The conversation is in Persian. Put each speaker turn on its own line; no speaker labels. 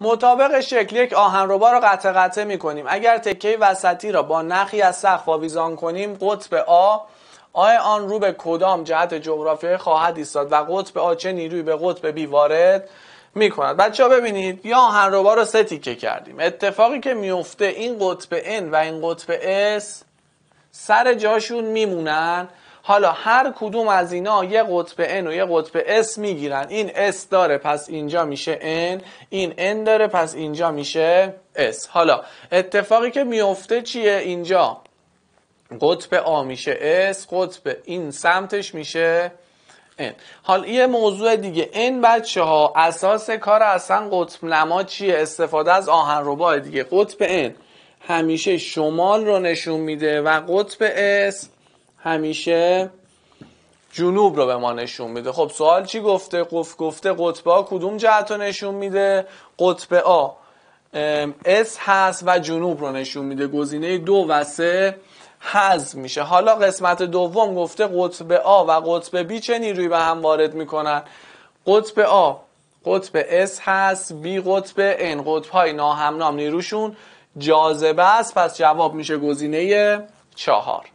مطابق شکل یک آهنربا را قطع قطع می کنیم اگر تکه وسطی را با نخی از سقف آویزان کنیم قطب آ آیا آن رو به کدام جهت جغرافیایی خواهد ایستاد و قطب آ چه نیروی به قطب بی وارد می کند بچه ها ببینید یا آهنربا رو سه تیکه کردیم اتفاقی که میفته این قطب N و این قطب S سر جاشون میمونن حالا هر کدوم از اینا یه قطب n و یه قطب s میگیرن این s داره پس اینجا میشه n این n داره پس اینجا میشه s حالا اتفاقی که میفته چیه اینجا قطب آ میشه S قطب این سمتش میشه N حالا یه موضوع دیگه N بچه ها اساس کار اصلا قطب نما چیه استفاده از آهن دیگه قطب N همیشه شمال رو نشون میده و قطب S همیشه جنوب رو به ما نشون میده خب سوال چی گفته قف گفته قطب آ کدوم جهت رو نشون میده قطب آ اس هست و جنوب رو نشون میده گزینه دو و سه هز میشه حالا قسمت دوم گفته قطب آ و قطب بی چه نیروی به هم وارد میکنن قطب آ قطب اس هست بی قطب ان قطب های ناهمنام نیروشون جاذبه است پس جواب میشه گزینه چهار